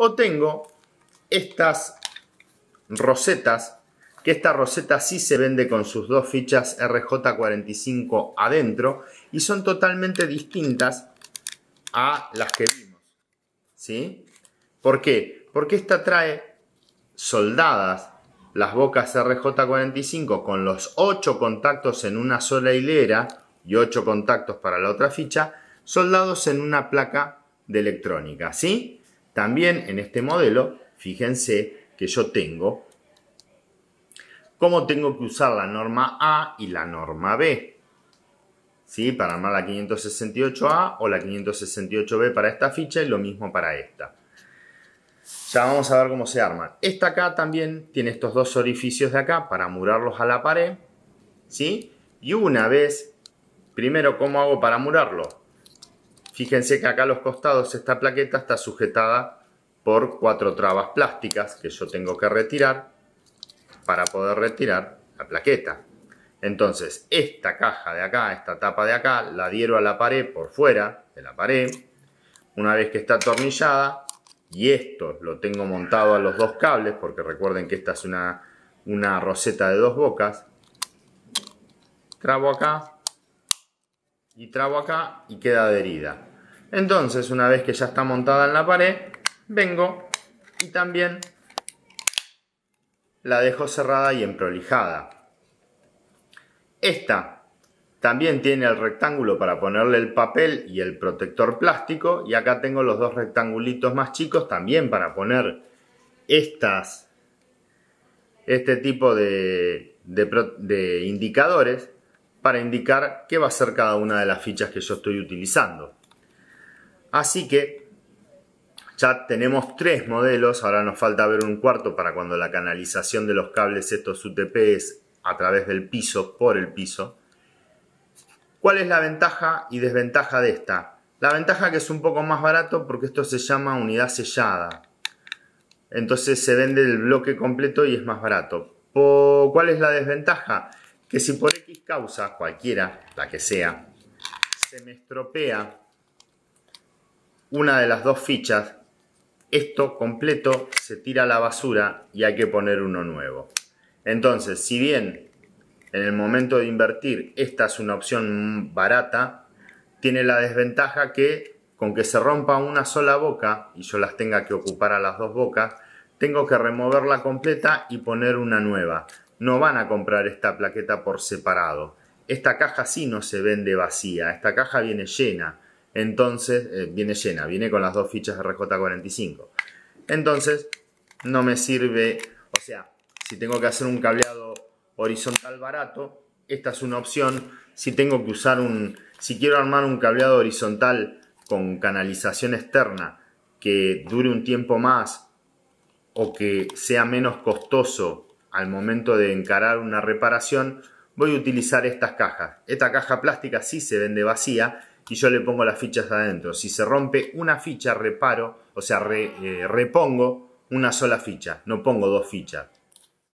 O tengo estas rosetas, que esta roseta sí se vende con sus dos fichas RJ45 adentro y son totalmente distintas a las que vimos. ¿Sí? ¿Por qué? Porque esta trae soldadas las bocas RJ45 con los 8 contactos en una sola hilera y 8 contactos para la otra ficha, soldados en una placa de electrónica, ¿sí? También en este modelo, fíjense que yo tengo cómo tengo que usar la norma A y la norma B. ¿Sí? Para armar la 568A o la 568B para esta ficha y lo mismo para esta. Ya vamos a ver cómo se arma. Esta acá también tiene estos dos orificios de acá para murarlos a la pared. ¿Sí? Y una vez, primero, ¿cómo hago para murarlo? Fíjense que acá a los costados esta plaqueta está sujetada por cuatro trabas plásticas que yo tengo que retirar para poder retirar la plaqueta. Entonces, esta caja de acá, esta tapa de acá, la adhiero a la pared por fuera de la pared. Una vez que está atornillada, y esto lo tengo montado a los dos cables, porque recuerden que esta es una, una roseta de dos bocas. Trabo acá, y trago acá y queda adherida. Entonces, una vez que ya está montada en la pared, vengo y también la dejo cerrada y emprolijada. Esta también tiene el rectángulo para ponerle el papel y el protector plástico. Y acá tengo los dos rectangulitos más chicos también para poner estas, este tipo de indicadores para indicar qué va a ser cada una de las fichas que yo estoy utilizando. Así que ya tenemos tres modelos, ahora nos falta ver un cuarto para cuando la canalización de los cables estos UTP es a través del piso por el piso. ¿Cuál es la ventaja y desventaja de esta? La ventaja que es un poco más barato porque esto se llama unidad sellada. Entonces se vende el bloque completo y es más barato. ¿Cuál es la desventaja? que si por X causa, cualquiera, la que sea, se me estropea una de las dos fichas, esto completo se tira a la basura y hay que poner uno nuevo. Entonces, si bien en el momento de invertir esta es una opción barata, tiene la desventaja que con que se rompa una sola boca y yo las tenga que ocupar a las dos bocas, tengo que removerla completa y poner una nueva no van a comprar esta plaqueta por separado. Esta caja sí no se vende vacía, esta caja viene llena. Entonces, eh, viene llena, viene con las dos fichas de RJ45. Entonces, no me sirve, o sea, si tengo que hacer un cableado horizontal barato, esta es una opción. Si tengo que usar un, si quiero armar un cableado horizontal con canalización externa que dure un tiempo más o que sea menos costoso al momento de encarar una reparación, voy a utilizar estas cajas. Esta caja plástica sí se vende vacía y yo le pongo las fichas adentro. Si se rompe una ficha, reparo, o sea, eh, repongo una sola ficha, no pongo dos fichas.